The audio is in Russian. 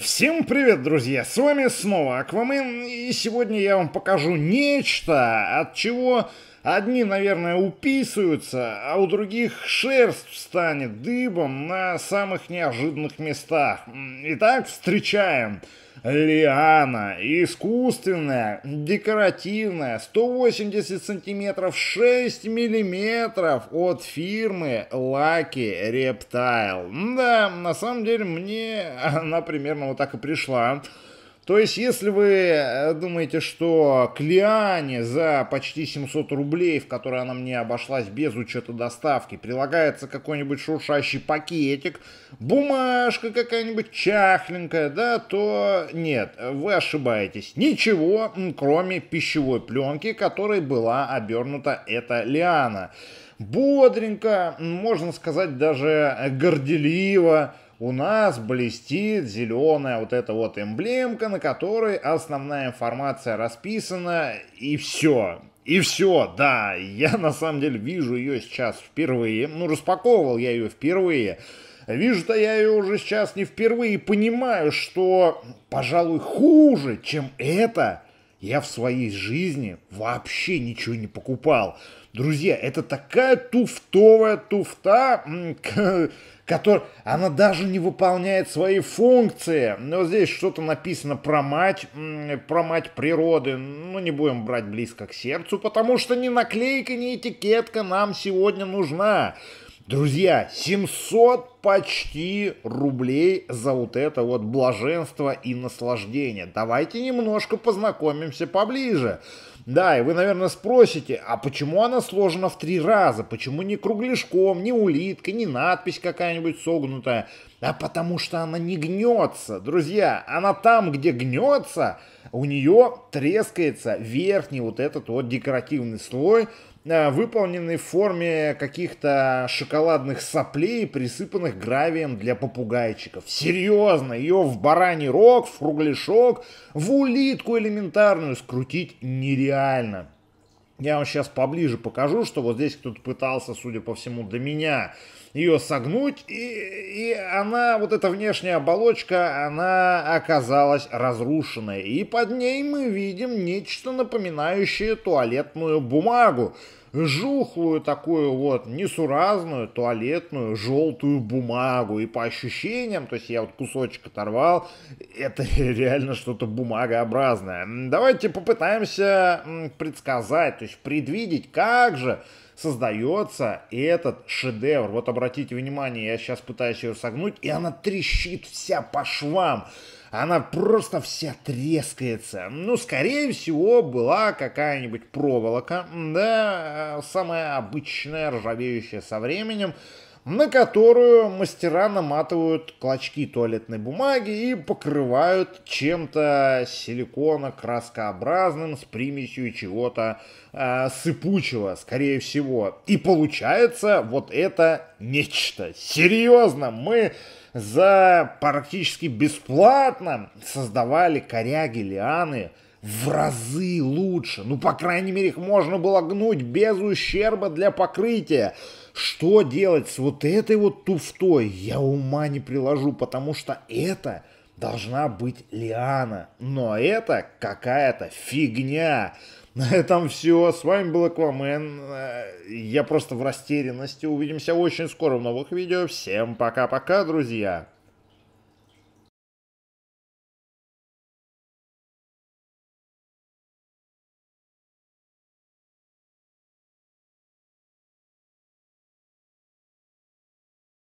Всем привет, друзья! С вами снова Аквамен, и сегодня я вам покажу нечто, от чего Одни, наверное, уписываются, а у других шерсть встанет дыбом на самых неожиданных местах. Итак, встречаем. Лиана, искусственная, декоративная, 180 сантиметров 6 миллиметров от фирмы Lucky Reptile. Да, на самом деле мне она примерно вот так и пришла. То есть, если вы э, думаете, что Клиане за почти 700 рублей, в которой она мне обошлась без учета доставки, прилагается какой-нибудь шуршащий пакетик, бумажка какая-нибудь чахленькая, да, то нет, вы ошибаетесь. Ничего, кроме пищевой пленки, которой была обернута эта лиана. Бодренько, можно сказать, даже горделиво, у нас блестит зеленая вот эта вот эмблемка, на которой основная информация расписана, и все. И все, да, я на самом деле вижу ее сейчас впервые. Ну, распаковывал я ее впервые. Вижу-то я ее уже сейчас не впервые и понимаю, что, пожалуй, хуже, чем это, я в своей жизни вообще ничего не покупал. Друзья, это такая туфтовая туфта, которая, она даже не выполняет свои функции. Но ну, здесь что-то написано про мать, про мать природы. Ну, не будем брать близко к сердцу, потому что ни наклейка, ни этикетка нам сегодня нужна. Друзья, 700 почти рублей за вот это вот блаженство и наслаждение. Давайте немножко познакомимся поближе. Да, и вы, наверное, спросите, а почему она сложена в три раза? Почему не кругляшком, не улитка, не надпись какая-нибудь согнутая? А потому что она не гнется, друзья. Она там, где гнется, у нее трескается верхний вот этот вот декоративный слой, Э, выполненный в форме каких-то шоколадных соплей, присыпанных гравием для попугайчиков. Серьезно, ее в бараний рог, в кругляшок, в улитку элементарную скрутить нереально. Я вам сейчас поближе покажу, что вот здесь кто-то пытался, судя по всему, до меня ее согнуть. И, и она, вот эта внешняя оболочка, она оказалась разрушенной. И под ней мы видим нечто напоминающее туалетную бумагу жухлую такую вот несуразную туалетную желтую бумагу. И по ощущениям, то есть я вот кусочек оторвал, это реально что-то бумагообразное. Давайте попытаемся предсказать, то есть предвидеть, как же создается этот шедевр. Вот обратите внимание, я сейчас пытаюсь ее согнуть, и она трещит вся по швам. Она просто вся трескается. Ну, скорее всего, была какая-нибудь проволока, да, э, самая обычная, ржавеющая со временем на которую мастера наматывают клочки туалетной бумаги и покрывают чем-то силикона, краскообразным с примесью чего-то э, сыпучего, скорее всего. И получается вот это нечто. Серьезно, мы за практически бесплатно создавали коряги лианы, в разы лучше. Ну, по крайней мере, их можно было гнуть без ущерба для покрытия. Что делать с вот этой вот туфтой, я ума не приложу, потому что это должна быть лиана. Но это какая-то фигня. На этом все. С вами был Аквамен. Я просто в растерянности. Увидимся очень скоро в новых видео. Всем пока-пока, друзья.